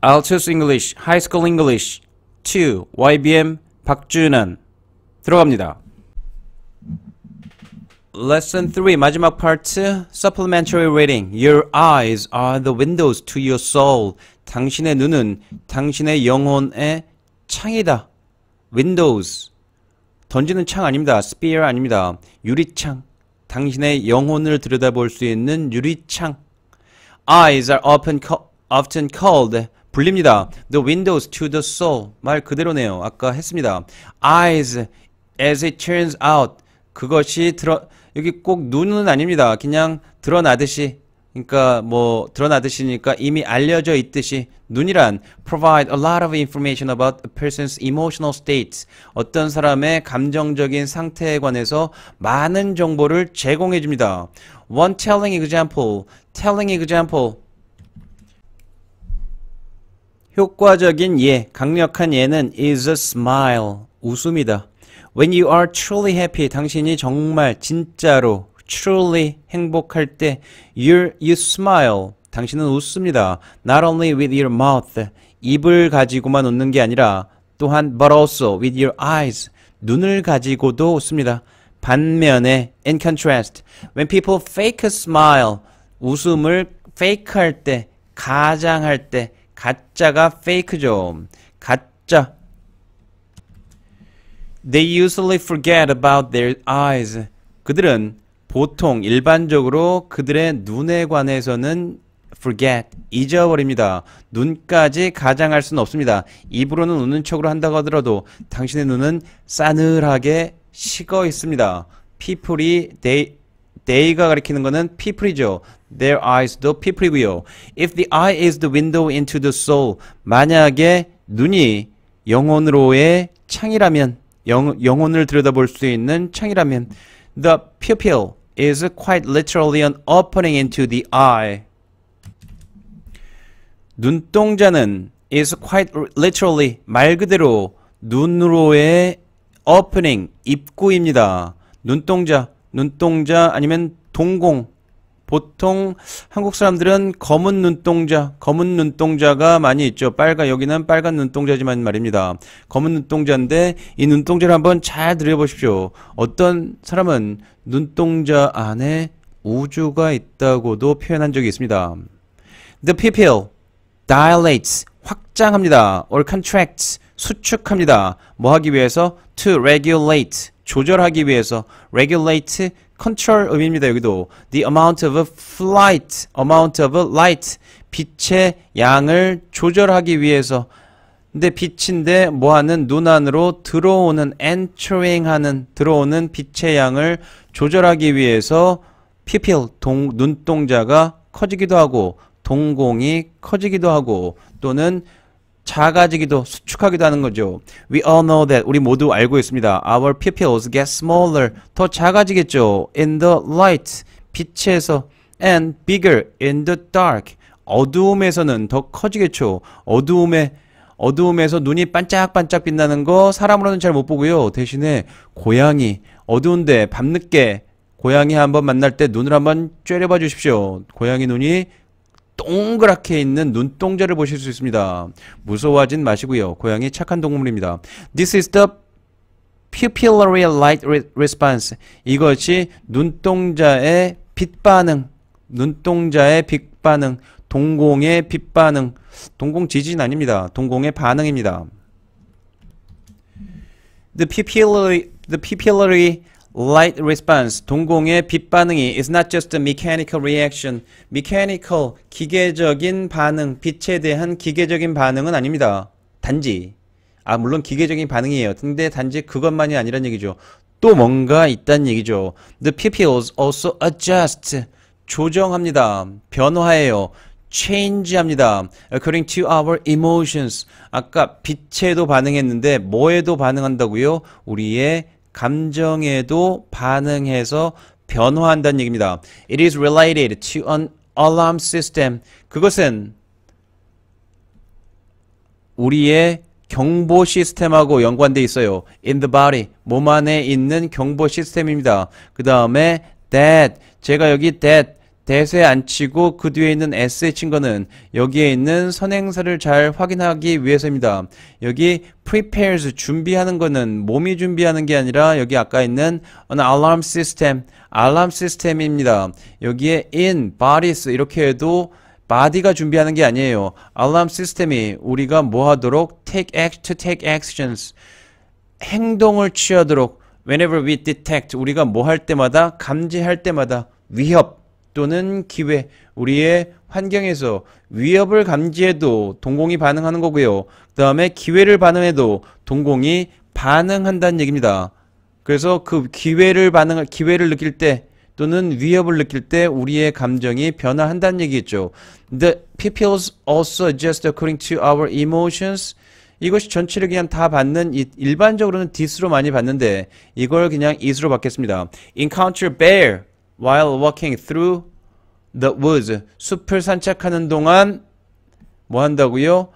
Altus English, High School English 2, YBM 박준은 들어갑니다. Lesson 3 마지막 파트 Supplementary Reading Your eyes are the windows to your soul 당신의 눈은 당신의 영혼의 창이다. Windows 던지는 창 아닙니다. Spear 아닙니다. 유리창 당신의 영혼을 들여다볼 수 있는 유리창 Eyes are often, often called 불립니다. The windows to the soul 말 그대로네요. 아까 했습니다. Eyes as it turns out 그것이 드러 여기 꼭 눈은 아닙니다. 그냥 드러나듯이 그러니까 뭐 드러나듯이니까 이미 알려져 있듯이 눈이란 provide a lot of information about a person's emotional states 어떤 사람의 감정적인 상태에 관해서 많은 정보를 제공해 줍니다. One telling example, telling example 효과적인 예, 강력한 예는 is a smile, 웃음이다. When you are truly happy, 당신이 정말 진짜로 truly 행복할 때 you you smile, 당신은 웃습니다. Not only with your mouth, 입을 가지고만 웃는 게 아니라 또한 but also with your eyes, 눈을 가지고도 웃습니다. 반면에 in contrast, when people fake a smile, 웃음을 fake 할 때, 가장할 때 가짜가 페이크 e 죠 가짜. They usually forget about their eyes. 그들은 보통 일반적으로 그들의 눈에 관해서는 forget 잊어버립니다. 눈까지 가장할 수는 없습니다. 입으로는 우는 척으로 한다고 하더라도 당신의 눈은 싸늘하게 식어 있습니다. people이 they, they가 가리키는 것은 people이죠. their eyes the people w i e w If the eye is the window into the soul. 만약에 눈이 영혼으로의 창이라면 영, 영혼을 들여다볼 수 있는 창이라면 the pupil is quite literally an opening into the eye. 눈동자는 is quite literally 말 그대로 눈으로의 opening 입구입니다. 눈동자, 눈동자 아니면 동공 보통 한국 사람들은 검은 눈동자, 검은 눈동자가 많이 있죠. 빨간 여기는 빨간 눈동자지만 말입니다. 검은 눈동자인데 이 눈동자를 한번 잘 들여보십시오. 어떤 사람은 눈동자 안에 우주가 있다고도 표현한 적이 있습니다. The pupil dilates 확장합니다. or contracts 수축합니다. 뭐 하기 위해서 to regulate 조절하기 위해서 regulate, control 의미입니다. 여기도 the amount of flight, amount of light 빛의 양을 조절하기 위해서 근데 빛인데 뭐하는 눈 안으로 들어오는 entering 하는 들어오는 빛의 양을 조절하기 위해서 pupil 동, 눈동자가 커지기도 하고 동공이 커지기도 하고 또는 작아지기도 수축하기도 하는 거죠. We all know that 우리 모두 알고 있습니다. Our pupils get smaller 더 작아지겠죠. In the light 빛에서 and bigger in the dark 어두움에서는 더 커지겠죠. 어두움에 어두움에서 눈이 반짝반짝 빛나는 거 사람으로는 잘 못 보고요. 대신에 고양이 어두운데 밤늦게 고양이 한번 만날 때 눈을 한번 쬐려봐 주십시오. 고양이 눈이 동그랗게 있는 눈동자를 보실 수 있습니다. 무서워하진 마시고요. 고양이 착한 동물입니다. This is the pupillary light response. 이것이 눈동자의 빛 반응, 눈동자의 빛 반응, 동공의 빛 반응, 동공 지진 아닙니다. 동공의 반응입니다. The pupillary, the pupillary Light response, 동공의 빛 반응이 is not just a mechanical reaction. mechanical, 기계적인 반응, 빛에 대한 기계적인 반응은 아닙니다. 단지. 아, 물론 기계적인 반응이에요. 근데 단지 그것만이 아니란 얘기죠. 또 뭔가 있다는 얘기죠. The pupils also adjust. 조정합니다. 변화해요. change합니다. according to our emotions. 아까 빛에도 반응했는데 뭐에도 반응한다고요? 우리의 감정에도 반응해서 변화한다는 얘기입니다. It is related to an alarm system. 그것은 우리의 경보 시스템하고 연관돼 있어요. In the body, 몸 안에 있는 경보 시스템입니다. 그 다음에 that, 제가 여기 that, 대세에안 치고 그 뒤에 있는 S에 친 거는 여기에 있는 선행사를 잘 확인하기 위해서입니다. 여기 prepares 준비하는 거는 몸이 준비하는 게 아니라 여기 아까 있는 an alarm system, 알람 시스템입니다. 여기에 in, bodies 이렇게 해도 바디가 준비하는 게 아니에요. alarm s y s t e m 이 우리가 뭐 하도록 take act to take actions 행동을 취하도록 whenever we detect 우리가 뭐 할 때마다 감지할 때마다 위협 또는 기회, 우리의 환경에서 위협을 감지해도 동공이 반응하는 거고요. 그 다음에 기회를 반응해도 동공이 반응한다는 얘기입니다. 그래서 그 기회를 반응할, 기회를 느낄 때 또는 위협을 느낄 때 우리의 감정이 변화한다는 얘기겠죠. The peoples also adjust according to our emotions. 이것이 전체를 그냥 다 받는 일반적으로는 this로 많이 받는데 이걸 그냥 is로 받겠습니다. Encounter bear while walking through the woods. 숲을 산책하는 동안 뭐 한다고요?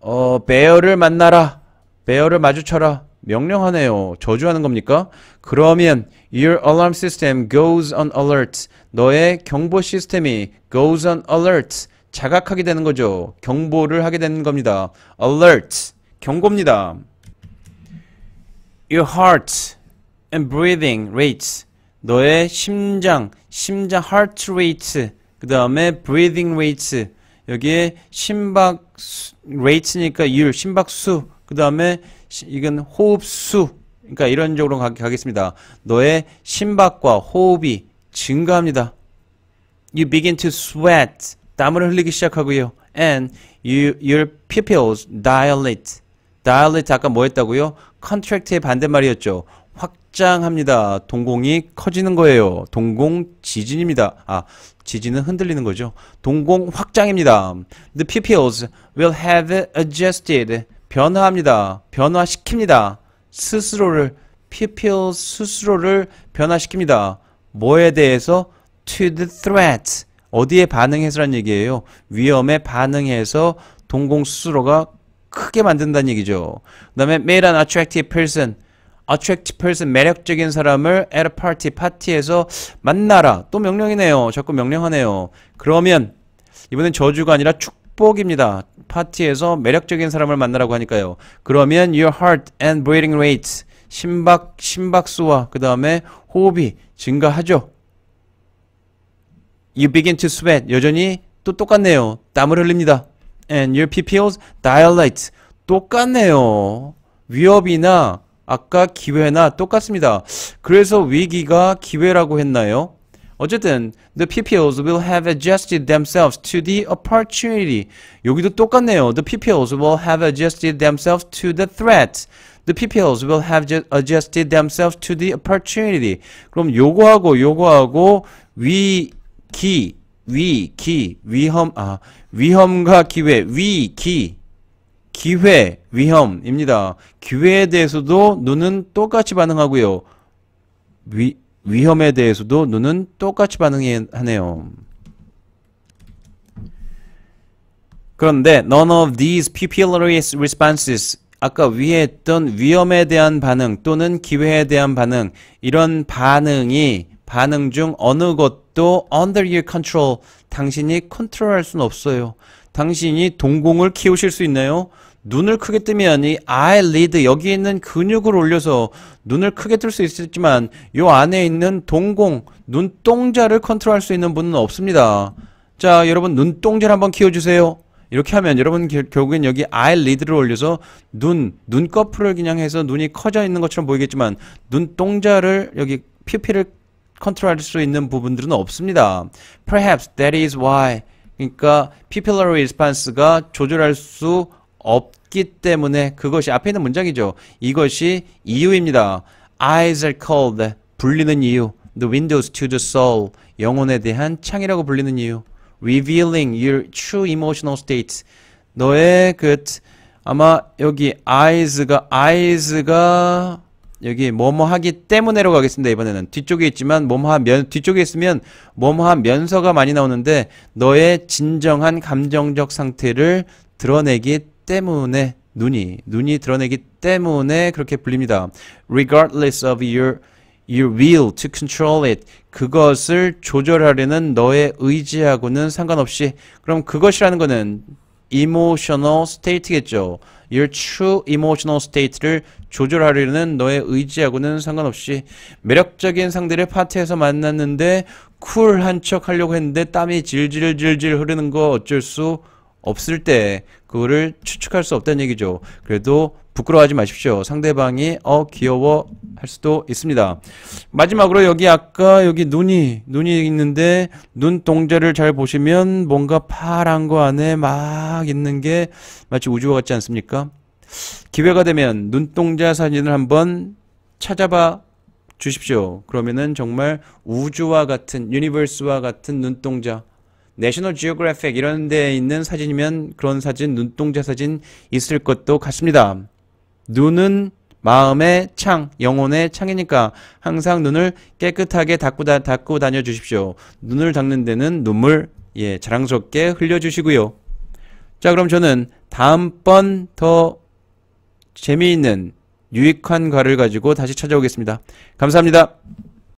어, 베어를 만나라. 베어를 마주쳐라. 명령하네요. 저주하는 겁니까? 그러면 your alarm system goes on alert. 너의 경보 시스템이 goes on alert. 자각하게 되는 거죠. 경보를 하게 되는 겁니다. alert. 경고입니다. Your heart and breathing rates. 너의 심장, 심장 heart rate, 그 다음에 breathing rate, 여기에 심박 rate니까 율, 심박수, 그 다음에 이건 호흡수, 그러니까 이런 쪽으로 가, 겠습니다 너의 심박과 호흡이 증가합니다. You begin to sweat, 땀을 흘리기 시작하고요. And you, your pupils dilate. dilate 아까 뭐 했다고요? contract의 반대말이었죠. 확장합니다. 동공이 커지는 거예요. 동공 지진입니다. 아, 지진은 흔들리는 거죠. 동공 확장입니다. The pupils will have adjusted. 변화합니다. 변화시킵니다. 스스로를 pupil 스스로를 변화시킵니다. 뭐에 대해서 to the threat 어디에 반응해서란 얘기예요. 위험에 반응해서 동공 스스로가 크게 만든다는 얘기죠. 그 다음에 made an attractive person attractive person 매력적인 사람을 at a party 파티에서 만나라 또 명령이네요 자꾸 명령하네요 그러면 이번엔 저주가 아니라 축복입니다 파티에서 매력적인 사람을 만나라고 하니까요 그러면 your heart and breathing rate 심박 심박수와 그 다음에 호흡이 증가하죠 You begin to sweat 여전히 또 똑같네요 땀을 흘립니다 And your pupils dilate 똑같네요 위협이나 아까 기회나 똑같습니다. 그래서 위기가 기회라고 했나요? 어쨌든 the PPLs will have adjusted themselves to the opportunity. 여기도 똑같네요. The PPLs will have adjusted themselves to the threat. The PPLs will have adjusted themselves to the opportunity. 그럼 요거하고 요거하고 위기 위기 위험 아 위험과 기회 위기 기회, 위험입니다. 기회에 대해서도 눈은 똑같이 반응하고요. 위, 위험에 대해서도 눈은 똑같이 반응하네요. 그런데 none of these pupillary responses 아까 위에 했던 위험에 대한 반응 또는 기회에 대한 반응 이런 반응이 반응 중 어느 것또 under your control 당신이 컨트롤할 수는 없어요. 당신이 동공을 키우실 수 있나요? 눈을 크게 뜨면 이 eye lid 여기 있는 근육을 올려서 눈을 크게 뜰 수 있겠지만 요 안에 있는 동공 눈동자를 컨트롤할 수 있는 분은 없습니다. 자 여러분 눈동자를 한번 키워주세요. 이렇게 하면 여러분 결국엔 여기 eye lid를 올려서 눈 눈꺼풀을 그냥 해서 눈이 커져 있는 것처럼 보이겠지만 눈동자를 여기 피피를 컨트롤할 수 있는 부분들은 없습니다. Perhaps that is why 그러니까 pupillary response가 조절할 수 없기 때문에 그것이 앞에 있는 문장이죠. 이것이 이유입니다. Eyes are called 불리는 이유 The windows to the soul 영혼에 대한 창이라고 불리는 이유 Revealing your true emotional state 너의 그 아마 여기 eyes가 eyes가 여기 뭐뭐 하기 때문에로 가겠습니다. 이번에는 뒤쪽에 있지만 뭐뭐 하면 뒤쪽에 있으면 뭐뭐 하면서가 많이 나오는데 너의 진정한 감정적 상태를 드러내기 때문에 눈이 눈이 드러내기 때문에 그렇게 불립니다. regardless of your your will to control it. 그것을 조절하려는 너의 의지하고는 상관없이 그럼 그것이라는 거는 emotional state겠죠. your true emotional state를 조절하려는 너의 의지하고는 상관없이 매력적인 상대를 파티에서 만났는데 쿨한 척 하려고 했는데 땀이 질질질질 흐르는 거 어쩔 수 없을 때 그거를 추측할 수 없다는 얘기죠. 그래도 부끄러워하지 마십시오. 상대방이 어 귀여워 할 수도 있습니다. 마지막으로 여기 아까 여기 눈이 눈이 있는데 눈 동자를 잘 보시면 뭔가 파란 거 안에 막 있는 게 마치 우주와 같지 않습니까? 기회가 되면 눈동자 사진을 한번 찾아봐 주십시오. 그러면은 정말 우주와 같은 유니버스와 같은 눈동자 내셔널 지오그래픽 이런 데 있는 사진이면 그런 사진 눈동자 사진 있을 것도 같습니다. 눈은 마음의 창, 영혼의 창이니까 항상 눈을 깨끗하게 닦고, 다, 닦고 다녀 주십시오. 눈을 닦는 데는 눈물, 예, 자랑스럽게 흘려 주시고요. 자, 그럼 저는 다음번 더 재미있는 유익한 과를 가지고 다시 찾아오겠습니다. 감사합니다.